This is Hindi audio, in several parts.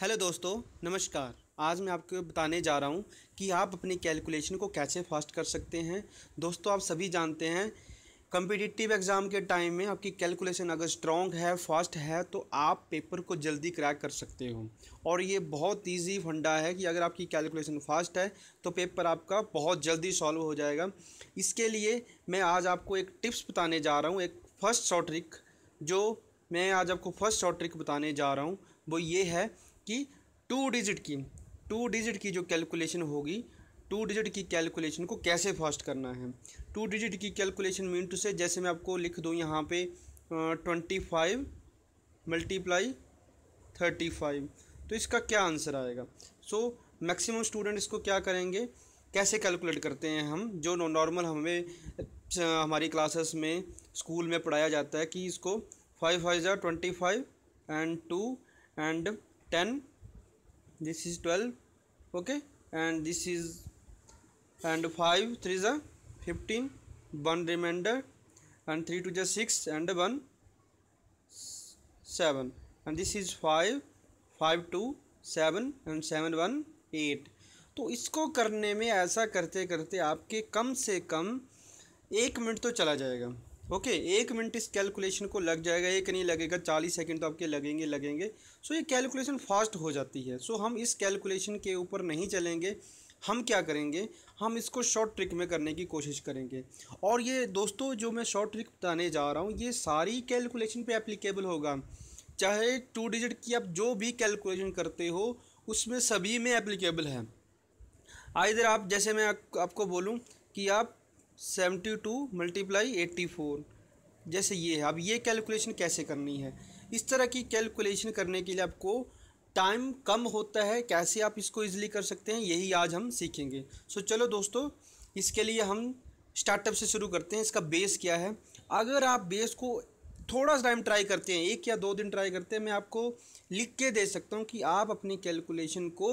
हेलो दोस्तों नमस्कार आज मैं आपको बताने जा रहा हूँ कि आप अपनी कैलकुलेशन को कैसे फास्ट कर सकते हैं दोस्तों आप सभी जानते हैं कम्पिटिटिव एग्ज़ाम के टाइम में आपकी कैलकुलेशन अगर स्ट्रॉन्ग है फास्ट है तो आप पेपर को जल्दी क्रैक कर सकते हो और ये बहुत इजी फंडा है कि अगर आपकी कैलकुलेशन फास्ट है तो पेपर आपका बहुत जल्दी सॉल्व हो जाएगा इसके लिए मैं आज आपको एक टिप्स बताने जा रहा हूँ एक फर्स्ट शॉर्ट ट्रिक जो मैं आज आपको फर्स्ट शॉर्ट ट्रिक बताने जा रहा हूँ वो ये है कि टू डिजिट की टू डिजिट की जो कैलकुलेशन होगी टू डिजिट की कैलकुलेशन को कैसे फास्ट करना है टू डिजिट की कैलकुलेशन मीन टू से जैसे मैं आपको लिख दूँ यहाँ पे twenty five multiply thirty five तो इसका क्या आंसर आएगा सो मैक्सिमम स्टूडेंट इसको क्या करेंगे कैसे कैलकुलेट करते हैं हम जो नॉर्मल हमें हमारी क्लासेस में स्कूल में पढ़ाया जाता है कि इसको फाइव फाइव ज़ार twenty five and two and 10 this is 12 okay and this is and 5 3 is 15 1 remainder and 3 to the 6 and 1 7 and this is 5 5 2 7 and 7 1 8 तो इसको करने में ऐसा करते करते आपके कम से कम एक मिनट तो चला जाएगा ओके okay, एक मिनट इस कैलकुलेशन को लग जाएगा एक नहीं लगेगा चालीस सेकंड तो आपके लगेंगे लगेंगे सो ये कैलकुलेशन फास्ट हो जाती है सो हम इस कैलकुलेशन के ऊपर नहीं चलेंगे हम क्या करेंगे हम इसको शॉर्ट ट्रिक में करने की कोशिश करेंगे और ये दोस्तों जो मैं शॉर्ट ट्रिक बताने जा रहा हूँ ये सारी कैलकुलेशन पर एप्लीकेबल होगा चाहे टू डिजिट की आप जो भी कैलकुलेशन करते हो उसमें सभी में एप्लीकेबल है आइधर आप जैसे मैं आप, आपको बोलूँ कि आप seventy two multiply eighty four जैसे ये है अब ये कैलकुलेशन कैसे करनी है इस तरह की कैलकुलेशन करने के लिए आपको टाइम कम होता है कैसे आप इसको ईज़िली कर सकते हैं यही आज हम सीखेंगे सो चलो दोस्तों इसके लिए हम स्टार्टअप से शुरू करते हैं इसका बेस क्या है अगर आप बेस को थोड़ा सा टाइम ट्राई करते हैं एक या दो दिन ट्राई करते हैं मैं आपको लिख के दे सकता हूँ कि आप अपनी कैलकुलेशन को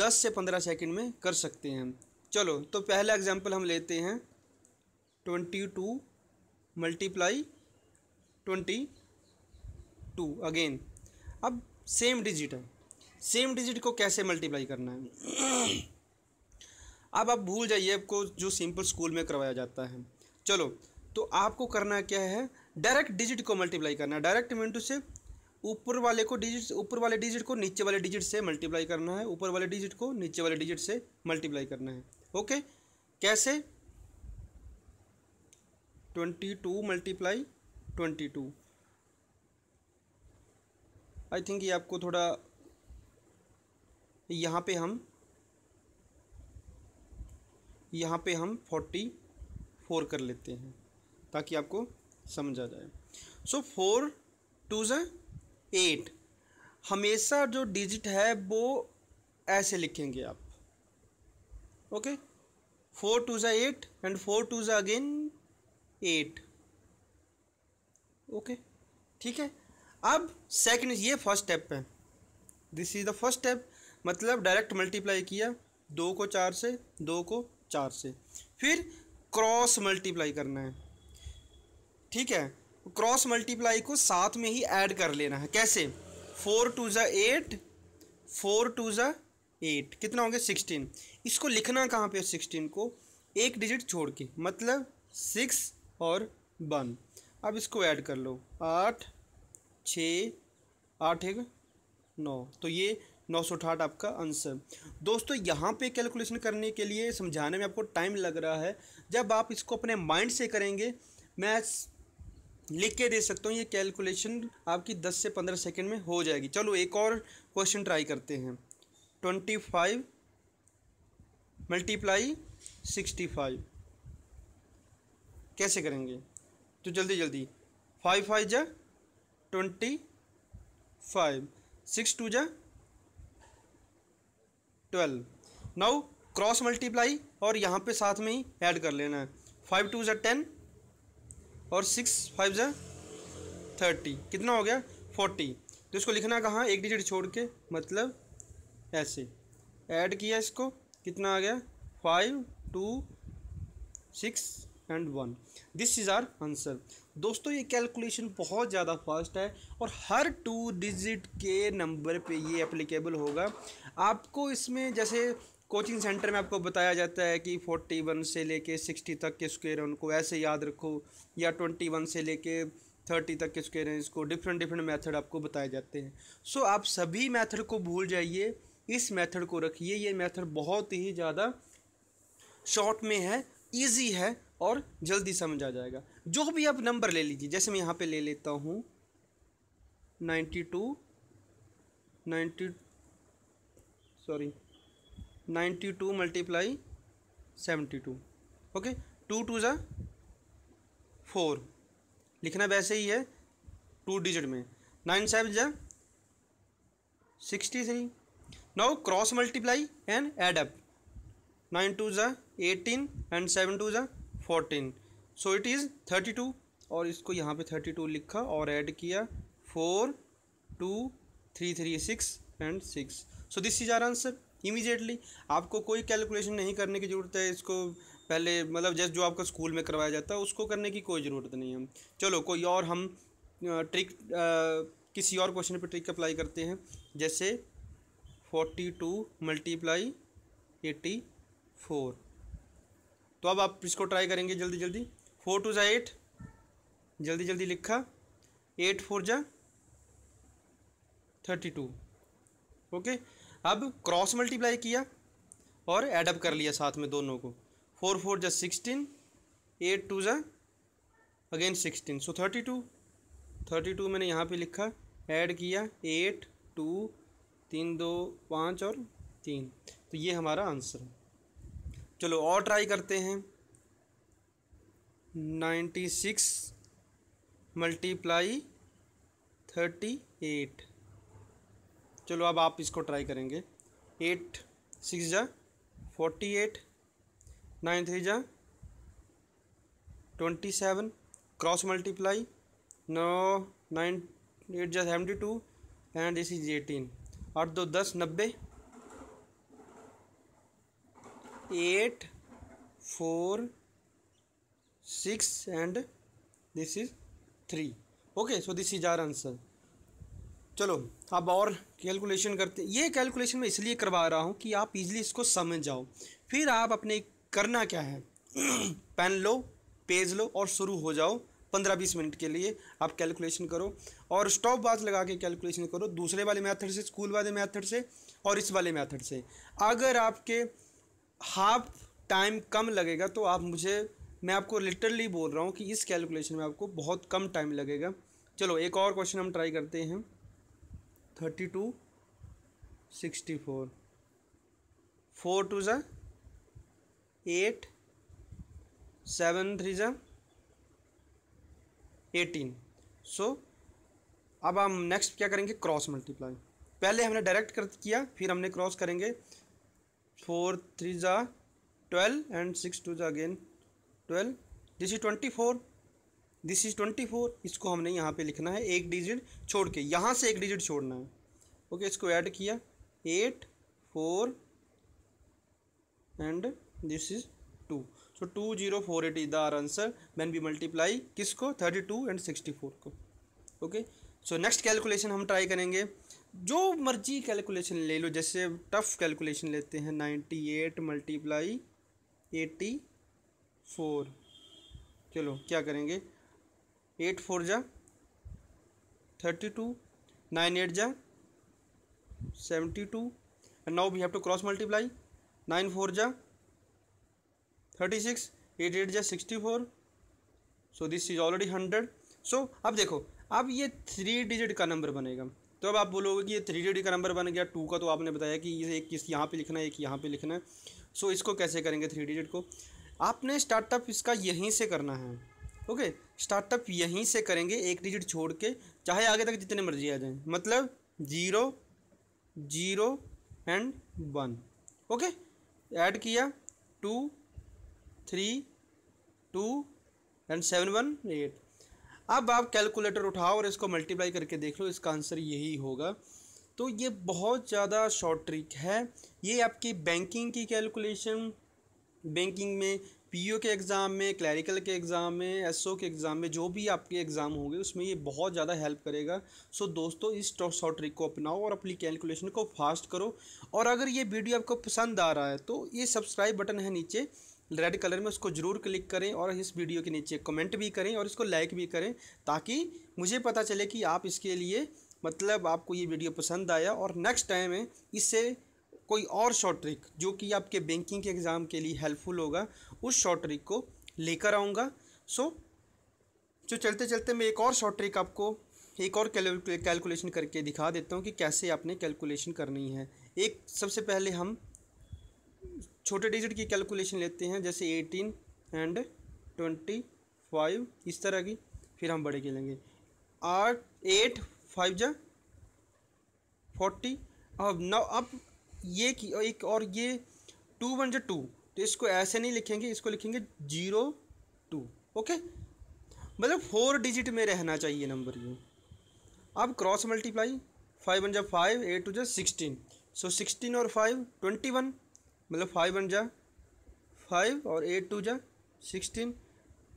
10 से 15 सेकंड में कर सकते हैं चलो तो पहला एग्जांपल हम लेते हैं twenty two multiply twenty two again अब सेम डिजिट है सेम डिजिट को कैसे मल्टीप्लाई करना है अब आप भूल जाइए आपको जो सिंपल स्कूल में करवाया जाता है चलो तो आपको करना क्या है डायरेक्ट डिजिट को मल्टीप्लाई करना है डायरेक्ट मिनट से ऊपर वाले को डिजिट ऊपर वाले डिजिट को नीचे वाले डिजिट से मल्टीप्लाई करना है ऊपर वाले डिजिट को नीचे वाले डिजिट से मल्टीप्लाई करना है ओके कैसे twenty two multiply twenty two I think ये आपको थोड़ा यहाँ पे हम यहाँ पे हम फोर्टी फोर कर लेते हैं ताकि आपको समझ आ जाए सो फोर टू जट एट हमेशा जो डिजिट है वो ऐसे लिखेंगे आप ओके फोर टू ज़ा एट एंड फोर टू ज़ा अगेन एट ओके ठीक है अब सेकंड ये फर्स्ट स्टेप है this is the first step मतलब डायरेक्ट मल्टीप्लाई किया दो को चार से दो को चार से फिर क्रॉस मल्टीप्लाई करना है ठीक है क्रॉस मल्टीप्लाई को साथ में ही ऐड कर लेना है कैसे फोर टू ज़ा एट फोर टू ज़ा एट कितना हो गया सिक्सटीन इसको लिखना कहाँ पे सिक्सटीन को एक डिजिट छोड़ के मतलब सिक्स और वन अब इसको ऐड कर लो आठ छ आठ एक नौ तो ये नौ सौ अठाठ आपका आंसर दोस्तों यहाँ पे कैलकुलेशन करने के लिए समझाने में आपको टाइम लग रहा है जब आप इसको अपने माइंड से करेंगे मैं लिख के दे सकता हूँ ये कैलकुलेशन आपकी दस से पंद्रह सेकेंड में हो जाएगी चलो एक और क्वेश्चन ट्राई करते हैं twenty five multiply sixty five कैसे करेंगे तो जल्दी जल्दी फाइव फाइव जा ट्वेंटी फाइव सिक्स टू जा ट्वेल्व नाउ क्रॉस मल्टीप्लाई और यहाँ पे साथ में ही ऐड कर लेना है फाइव टू ज़ा टेन और सिक्स फाइव ज़ा थर्टी कितना हो गया फोर्टी तो इसको लिखना कहाँ एक डिजिट छोड़ के मतलब ऐसे ऐड किया इसको कितना आ गया five two six and one this is our answer दोस्तों ये कैलकुलेशन बहुत ज़्यादा फास्ट है और हर टू डिजिट के नंबर पे ये एप्लीकेबल होगा आपको इसमें जैसे कोचिंग सेंटर में आपको बताया जाता है कि फोर्टी वन से लेके सिक्सटी तक के स्क्वेयर हैं उनको ऐसे याद रखो या ट्वेंटी वन से लेके थर्टी तक के स्क्वेयर हैं इसको डिफरेंट डिफरेंट मेथड आपको बताए जाते हैं सो so, आप सभी मेथड को भूल जाइए इस मेथड को रखिए ये मेथड बहुत ही ज़्यादा शॉर्ट में है ईजी है और जल्दी समझ आ जाएगा जो भी आप नंबर ले लीजिए जैसे मैं यहाँ पे ले लेता हूँ ninety two ninety sorry ninety two multiply seventy two okay two two ज़ा फोर लिखना वैसे ही है टू डिजिट में नाइन सेवन ज़ा sixty three now cross multiply and add up nine two ज़ा एटीन एंड सेवन टू ज़ा fourteen so it is thirty two और इसको यहाँ पे थर्टी टू लिखा और ऐड किया four two three three six and six so this is our answer immediately आपको कोई कैलकुलेशन नहीं करने की ज़रूरत है इसको पहले मतलब जस्ट जो आपका स्कूल में करवाया जाता है उसको करने की कोई ज़रूरत नहीं है चलो कोई और हम ट्रिक आ, किसी और क्वेश्चन पर ट्रिक अप्लाई करते हैं जैसे forty two multiply eighty four तो अब आप इसको ट्राई करेंगे जल्दी जल्दी फोर टू ज़ा एट जल्दी जल्दी लिखा एट फोर ज़ा थर्टी टू ओके अब क्रॉस मल्टीप्लाई किया और एडअप कर लिया साथ में दोनों को फोर फोर ज़ा सिक्सटीन एट टू ज़ा again sixteen so thirty two thirty two मैंने यहाँ पे लिखा ऐड किया एट टू तीन दो पाँच और तीन तो ये हमारा आंसर है चलो और ट्राई करते हैं ninety six multiply thirty eight चलो अब आप इसको ट्राई करेंगे एट सिक्स जा फोर्टी एट नाइन थ्री जा ट्वेंटी सेवन क्रॉस मल्टीप्लाई नौ नाइन एट जा seventy two and this is eighteen आठ दो दस नब्बे eight four six and this is three okay so this is our answer चलो अब और कैलकुलेशन करते ये कैलकुलेशन मैं इसलिए करवा रहा हूँ कि आप इजीली इसको समझ जाओ फिर आप अपने करना क्या है पेन लो पेज लो और शुरू हो जाओ पंद्रह बीस मिनट के लिए आप कैलकुलेशन करो और स्टॉप बाज लगा के कैलकुलेशन करो दूसरे वाले मेथड से स्कूल वाले मेथड से और इस वाले मेथड से अगर आपके हाफ टाइम कम लगेगा तो आप मुझे मैं आपको लिटरली बोल रहा हूँ कि इस कैलकुलेशन में आपको बहुत कम टाइम लगेगा चलो एक और क्वेश्चन हम ट्राई करते हैं thirty two sixty four four two ज़ा एट सेवन थ्री ज़ा एटीन सो अब हम नेक्स्ट क्या करेंगे क्रॉस मल्टीप्लाई पहले हमने डायरेक्ट कर किया फिर हमने क्रॉस करेंगे फोर थ्री ज़ा ट्वेल्व एंड सिक्स टू ज़ा again twelve this is twenty four this is twenty four इसको हमने यहाँ पे लिखना है एक डिजिट छोड़ के यहाँ से एक डिजिट छोड़ना है ओके इसको ऐड किया eight four and this is two so two zero four eight is the our answer मैन बी मल्टीप्लाई किसको thirty two and sixty four को ओके सो नेक्स्ट कैलकुलेशन हम ट्राई करेंगे जो मर्जी कैलकुलेशन ले लो जैसे टफ कैलकुलेशन लेते हैं ninety eight multiply eighty four चलो क्या करेंगे एट फोर जा थर्टी टू नाइन एट जा seventy two and now we have to cross multiply nine four जा थर्टी सिक्स एट एट जा sixty four so this is already hundred सो अब देखो अब ये थ्री डिजिट का नंबर बनेगा तो अब आप बोलोगे कि ये थ्री डी का नंबर बन गया टू का तो आपने बताया कि ये एक किस यहाँ पे लिखना है एक यहाँ पे लिखना है सो इसको कैसे करेंगे थ्री डिजिट को आपने स्टार्टअप इसका यहीं से करना है ओके स्टार्टअप यहीं से करेंगे एक डिजिट छोड़ के चाहे आगे तक जितने मर्जी आ जाए मतलब zero zero and one okay add किया two three two and seven one eight अब आप कैलकुलेटर उठाओ और इसको मल्टीप्लाई करके देख लो इसका आंसर यही होगा तो ये बहुत ज़्यादा शॉर्ट ट्रिक है ये आपकी बैंकिंग की कैलकुलेशन बैंकिंग में पीओ के एग्ज़ाम में क्लैरिकल के एग्ज़ाम में एसओ के एग्ज़ाम में जो भी आपके एग्ज़ाम होंगे उसमें ये बहुत ज़्यादा हेल्प करेगा सो दोस्तों इस शॉर्ट ट्रिक को अपनाओ और अपनी कैलकुलेशन को फास्ट करो और अगर ये वीडियो आपको पसंद आ रहा है तो ये सब्सक्राइब बटन है नीचे रेड कलर में उसको ज़रूर क्लिक करें और इस वीडियो के नीचे कमेंट भी करें और इसको लाइक भी करें ताकि मुझे पता चले कि आप इसके लिए मतलब आपको ये वीडियो पसंद आया और नेक्स्ट टाइम है इससे कोई और शॉर्ट ट्रिक जो कि आपके बैंकिंग के एग्ज़ाम के लिए हेल्पफुल होगा उस शॉर्ट ट्रिक को लेकर आऊँगा सो तो जो चलते चलते मैं एक और शॉर्ट ट्रिक आपको एक और कैलकुलेशन करके दिखा देता हूँ कि कैसे आपने कैलकुलेशन करनी है एक सबसे पहले हम छोटे डिजिट की कैलकुलेशन लेते हैं जैसे एटीन एंड ट्वेंटी फाइव इस तरह की फिर हम बड़े के लेंगे आठ एट फाइव जा फोर्टी अब नौ अब ये की एक और ये टू वन जा टू तो इसको ऐसे नहीं लिखेंगे इसको लिखेंगे जीरो टू ओके मतलब फोर डिजिट में रहना चाहिए नंबर ये अब क्रॉस मल्टीप्लाई फाइव वन जा फाइव एट टू जा सिक्सटीन सो सिक्सटीन और फाइव ट्वेंटी वन मतलब फाइव वन जा फाइव और एट टू जा sixteen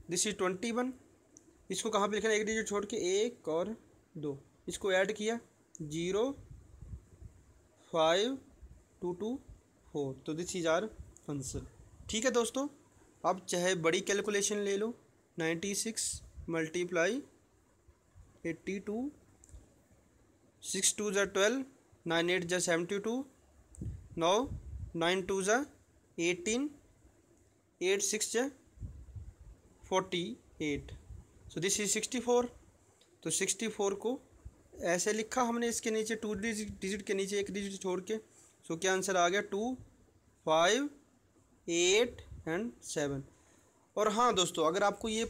this is twenty one इसको कहाँ पे लिखना है एक डिजिट छोड़ के एक और दो इसको ऐड किया zero five two two four तो दिस इज आर आंसर ठीक है दोस्तों आप चाहे बड़ी कैलकुलेशन ले लो ninety six multiply eighty two six two ज़ा ट्वेल्व नाइन एट ज़ा सेवेंटी टू नौ नाइन टू ज़ा एटीन एट सिक्स ज़ा forty eight so this is sixty four तो सिक्सटी फोर को ऐसे लिखा हमने इसके नीचे टू डिजिट के नीचे एक डिजिट छोड़ के सो so, क्या आंसर आ गया two five eight and seven और हाँ दोस्तों अगर आपको ये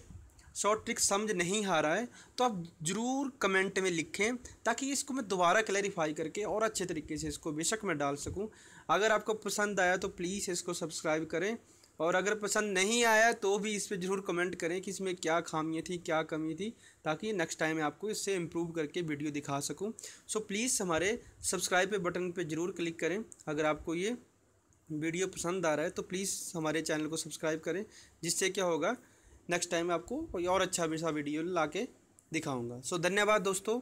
शॉर्ट ट्रिक समझ नहीं आ रहा है तो आप ज़रूर कमेंट में लिखें ताकि इसको मैं दोबारा क्लैरिफाई करके और अच्छे तरीके से इसको बेशक मैं डाल सकूं अगर आपको पसंद आया तो प्लीज़ इसको सब्सक्राइब करें और अगर पसंद नहीं आया तो भी इस पर ज़रूर कमेंट करें कि इसमें क्या खामियाँ थी क्या कमी थी ताकि नेक्स्ट टाइम मैं आपको इससे इम्प्रूव करके वीडियो दिखा सकूँ सो प्लीज़ हमारे सब्सक्राइब पे बटन पे ज़रूर क्लिक करें अगर आपको ये वीडियो पसंद आ रहा है तो प्लीज़ हमारे चैनल को सब्सक्राइब करें जिससे क्या होगा नेक्स्ट टाइम आपको कोई और अच्छा सा वीडियो ला के दिखाऊँगा सो धन्यवाद दोस्तों